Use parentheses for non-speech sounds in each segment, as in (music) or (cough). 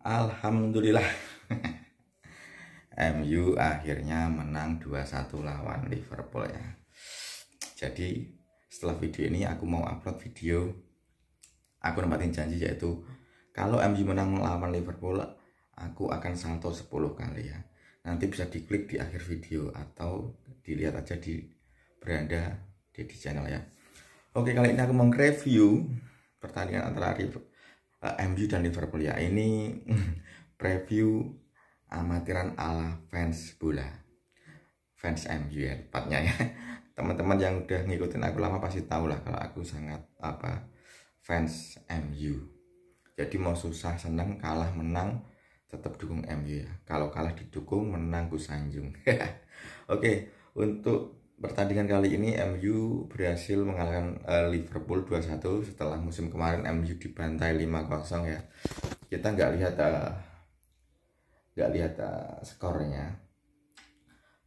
Alhamdulillah (laughs) MU akhirnya menang 2-1 lawan Liverpool ya jadi setelah video ini aku mau upload video aku nempatin janji yaitu kalau MU menang lawan Liverpool aku akan salto 10 kali ya nanti bisa diklik di akhir video atau dilihat aja di beranda di, di channel ya oke kali ini aku mau review pertandingan antara Eh, MU dan Liverpool ya ini (laughs) preview amatiran ala fans bola fans MU ya tepatnya ya (laughs) teman-teman yang udah ngikutin aku lama pasti tau lah kalau aku sangat apa fans MU jadi mau susah senang kalah menang tetap dukung MU ya kalau kalah didukung menang ku sanjung (laughs) oke untuk pertandingan kali ini MU berhasil mengalahkan uh, Liverpool 2-1 setelah musim kemarin MU dibantai 5-0 ya. Kita nggak lihat eh, nggak uh, lihat uh, skornya.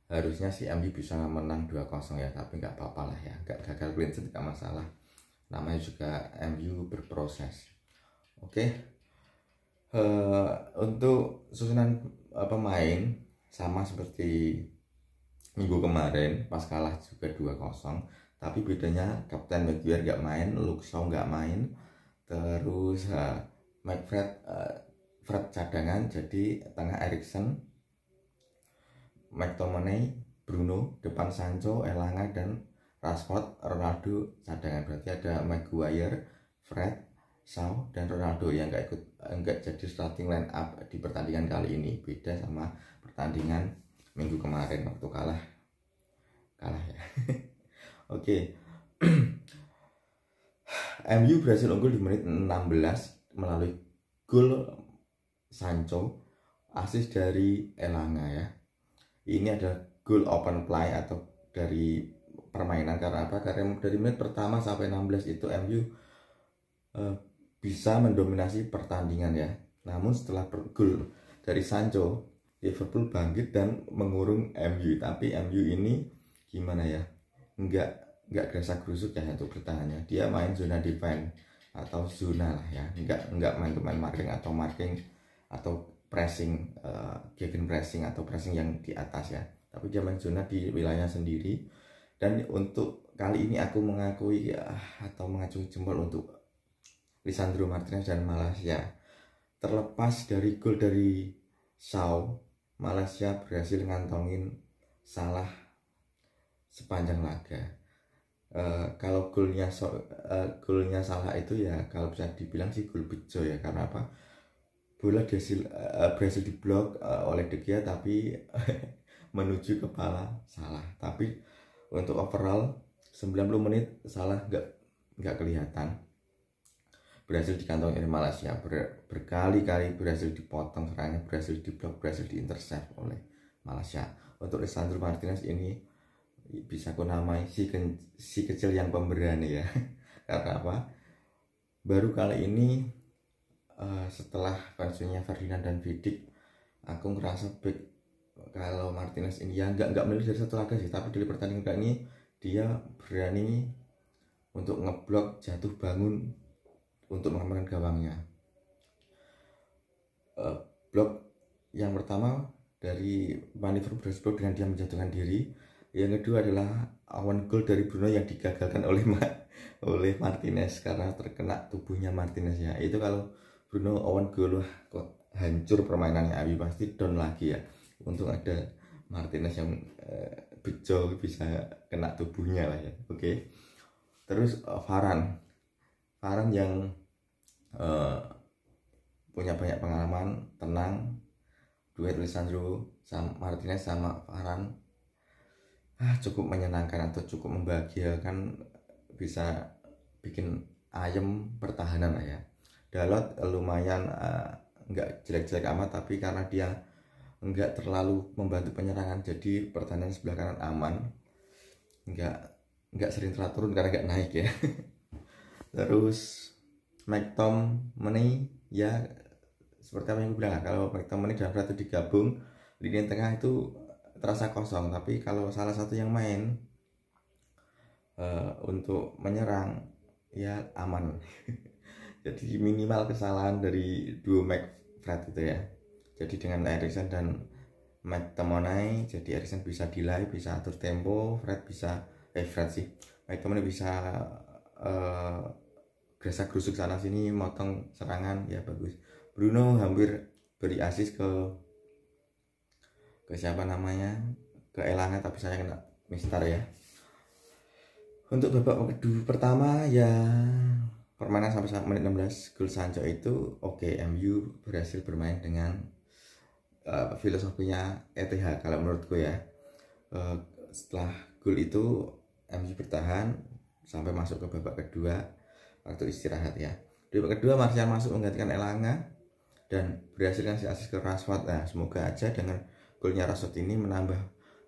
Harusnya si MU bisa menang 2-0 ya, tapi nggak apa-apa lah ya. Nggak gagal clean sheet nggak masalah. Namanya juga MU berproses. Oke. Okay. Uh, untuk susunan uh, pemain sama seperti minggu kemarin pas kalah juga 2-0 tapi bedanya Kapten McGuire nggak main, Luke Shaw nggak main, terus uh, McFred Fred, uh, Fred cadangan, jadi tengah Erikson, McTominay, Bruno, depan Sancho, Elanga dan Rashford, Ronaldo cadangan berarti ada Maguire, Fred, Shaw dan Ronaldo yang nggak ikut nggak jadi starting line up di pertandingan kali ini beda sama pertandingan minggu kemarin waktu kalah kalah ya (laughs) oke (clears throat) MU berhasil unggul di menit 16 melalui gol Sancho asis dari Elanga ya ini ada gol open play atau dari permainan karena apa karena dari menit pertama sampai 16 itu MU uh, eh, bisa mendominasi pertandingan ya namun setelah gol dari Sancho Liverpool bangkit dan mengurung MU tapi MU ini gimana ya nggak nggak kerasa gerusuk ya untuk bertahannya dia main zona defense atau zona lah ya nggak nggak main main marking atau marking atau pressing uh, gegen pressing atau pressing yang di atas ya tapi dia main zona di wilayah sendiri dan untuk kali ini aku mengakui ya, atau mengacungi jempol untuk Lisandro Martinez dan Malaysia terlepas dari gol dari Shaw Malaysia berhasil ngantongin salah sepanjang laga. Uh, kalau golnya so, uh, golnya salah itu ya kalau bisa dibilang sih gol bejo ya karena apa bola berhasil uh, berhasil diblok uh, oleh De Gea tapi (laughs) menuju kepala salah tapi untuk overall 90 menit salah nggak nggak kelihatan berhasil kantong oleh Malaysia ber, berkali-kali berhasil dipotong serangnya berhasil diblok berhasil di intercept oleh Malaysia untuk Lisandro Martinez ini bisa aku namai si, ke, si kecil yang pemberani ya (laughs) karena apa baru kali ini uh, setelah pensiunnya Ferdinand dan Vidic aku ngerasa big kalau Martinez ini ya nggak nggak milih dari satu laga sih tapi dari pertandingan ini dia berani untuk ngeblok jatuh bangun untuk mengamankan gawangnya. E, blok yang pertama dari manuver Brasblok dengan dia menjatuhkan diri. Yang kedua adalah awan gol dari Bruno yang digagalkan oleh Ma (laughs) oleh Martinez karena terkena tubuhnya Martinez ya. Itu kalau Bruno awan gol hancur permainannya Abi pasti down lagi ya. Untuk ada Martinez yang e, bejo bisa kena tubuhnya lah ya. Oke. Okay. Terus Faran, eh, Varan. Varan yang Eh, punya banyak pengalaman tenang duet Lisandro sama Martinez sama Farhan ah, cukup menyenangkan atau cukup membahagiakan bisa bikin ayam pertahanan lah ya Dalot eh, lumayan eh, nggak uh, jelek-jelek amat tapi karena dia nggak terlalu membantu penyerangan jadi pertahanan sebelah kanan aman nggak nggak sering teratur karena nggak naik ya (laughs) terus McTominay ya seperti apa yang gue bilang lah kalau McTominay dan Fred itu digabung lini tengah itu terasa kosong tapi kalau salah satu yang main uh, untuk menyerang ya aman (laughs) jadi minimal kesalahan dari duo Fred itu ya jadi dengan Erikson dan McTominay jadi Erikson bisa delay bisa atur tempo Fred bisa eh Fred sih McTominay bisa uh, berasa gerusuk sana sini motong serangan ya bagus Bruno hampir beri asis ke ke siapa namanya ke Elanga tapi saya kena mistar ya untuk babak kedua pertama ya permainan sampai saat menit 16 gol Sancho itu oke okay, MU berhasil bermain dengan uh, filosofinya ETH kalau menurutku ya uh, setelah gol itu MU bertahan sampai masuk ke babak kedua waktu istirahat ya Dua kedua Martial masuk menggantikan Elanga dan berhasilkan si asis ke Rashford nah semoga aja dengan golnya Rashford ini menambah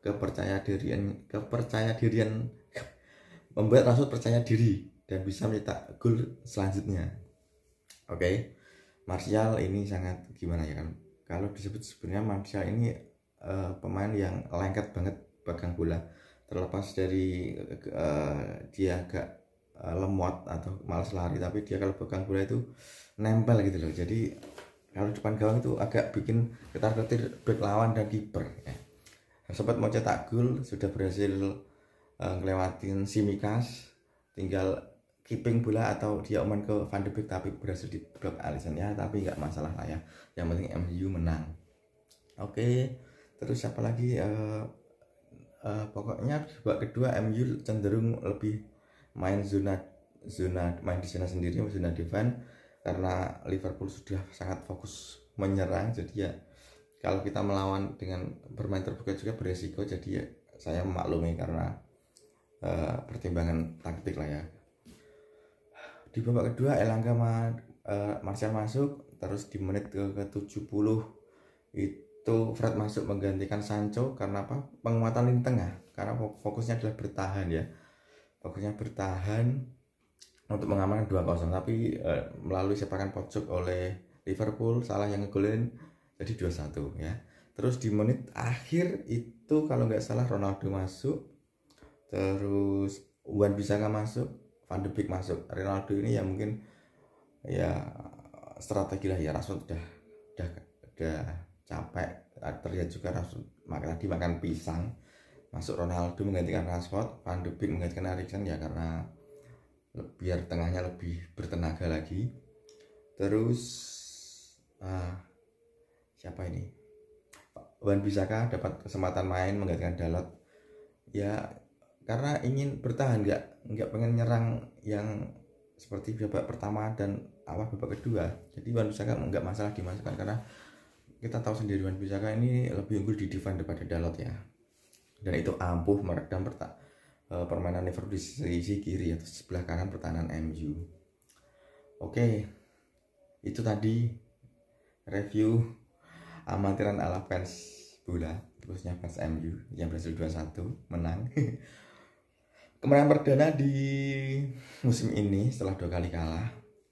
kepercaya dirian kepercaya dirian (laughs) membuat Rashford percaya diri dan bisa mencetak gol selanjutnya oke okay. Martial ini sangat gimana ya kan kalau disebut sebenarnya Martial ini uh, pemain yang lengket banget pegang bola terlepas dari uh, dia agak Eh, lemot atau malas lari tapi dia kalau pegang bola itu nempel gitu loh jadi kalau depan gawang itu agak bikin ketar ketir back lawan dan kiper ya. sempat mau cetak gol sudah berhasil uh, eh, Simikas tinggal keeping bola atau dia oman ke Van de Beek tapi berhasil di blok Alisson ya tapi nggak masalah lah ya yang penting MU menang oke terus apa lagi uh, uh, pokoknya babak kedua MU cenderung lebih main zona zona main di sana sendiri zona defense karena Liverpool sudah sangat fokus menyerang jadi ya kalau kita melawan dengan bermain terbuka juga beresiko jadi ya saya memaklumi karena uh, pertimbangan taktik lah ya di babak kedua Elangga ma uh, eh, Martial masuk terus di menit ke, ke 70 itu Fred masuk menggantikan Sancho karena apa penguatan lini tengah karena fokusnya adalah bertahan ya Pokoknya bertahan untuk mengamankan 2-0 tapi e, melalui sepakan pojok oleh Liverpool salah yang ngegolin jadi 2-1 ya terus di menit akhir itu kalau nggak salah Ronaldo masuk terus Wan Bisaka masuk Van de Beek masuk Ronaldo ini ya mungkin ya strategi lah ya Rasul udah udah udah capek terlihat juga Rasul makan tadi makan pisang masuk Ronaldo menggantikan Rashford, Van de Beek menggantikan Eriksen ya karena biar tengahnya lebih bertenaga lagi. Terus uh, siapa ini? Wan Bisaka dapat kesempatan main menggantikan Dalot. Ya karena ingin bertahan nggak nggak pengen nyerang yang seperti babak pertama dan awal babak kedua. Jadi Wan Bisaka nggak masalah dimasukkan karena kita tahu sendiri Wan Bisaka ini lebih unggul di depan daripada Dalot ya dan itu ampuh meredam perta eh, permainan Liverpool di sisi kiri atau sebelah kanan pertahanan MU. Oke, okay. itu tadi review amatiran ala fans bola, khususnya fans MU yang berhasil 2-1 menang. (laughs) Kemenangan perdana di musim ini setelah dua kali kalah.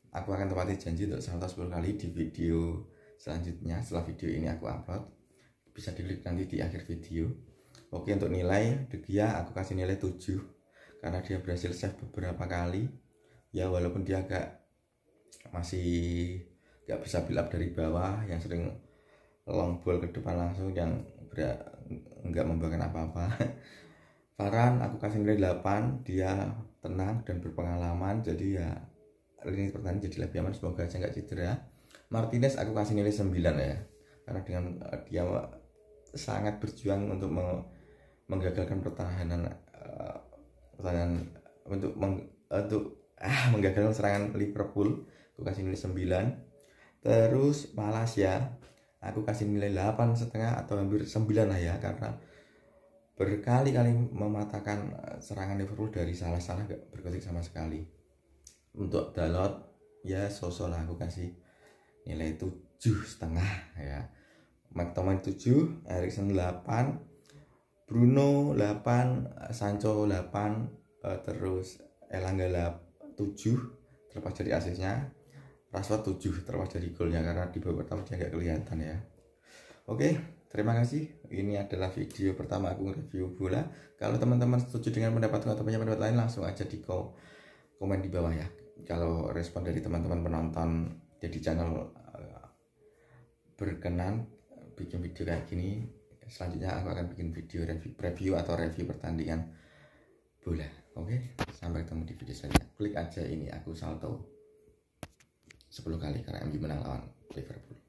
Aku akan tepati janji untuk 110 kali di video selanjutnya setelah video ini aku upload. Bisa dilihat nanti di akhir video. Oke untuk nilai Degia aku kasih nilai 7 karena dia berhasil save beberapa kali ya walaupun dia agak masih nggak bisa build up dari bawah yang sering long ball ke depan langsung yang nggak membagikan apa-apa Farhan (laughs) aku kasih nilai 8 dia tenang dan berpengalaman jadi ya ini pertanyaan jadi lebih aman semoga aja nggak cedera Martinez aku kasih nilai 9 ya karena dengan dia sangat berjuang untuk menggagalkan pertahanan uh, pertahanan untuk meng, untuk ah menggagalkan serangan Liverpool aku kasih nilai 9 terus Malaysia aku kasih nilai 8 setengah atau hampir 9 lah ya karena berkali-kali mematahkan eh, serangan Liverpool dari salah-salah gak berkutik sama sekali untuk Dalot ya sosok lah aku kasih nilai 7 setengah ya McTominay tujuh, Erikson 8 Bruno 8 Sancho 8 uh, eh, terus Elangga 7 terlepas dari asisnya Rashford 7 terlepas dari golnya karena di babak pertama dia nggak kelihatan ya oke okay, terima kasih ini adalah video pertama aku review bola kalau teman-teman setuju dengan pendapatku atau punya pendapat lain langsung aja di komen di bawah ya kalau respon dari teman-teman penonton jadi channel eh, berkenan bikin video kayak gini selanjutnya aku akan bikin video review preview atau review pertandingan bola oke sampai ketemu di video selanjutnya klik aja ini aku salto 10 kali karena MU menang lawan Liverpool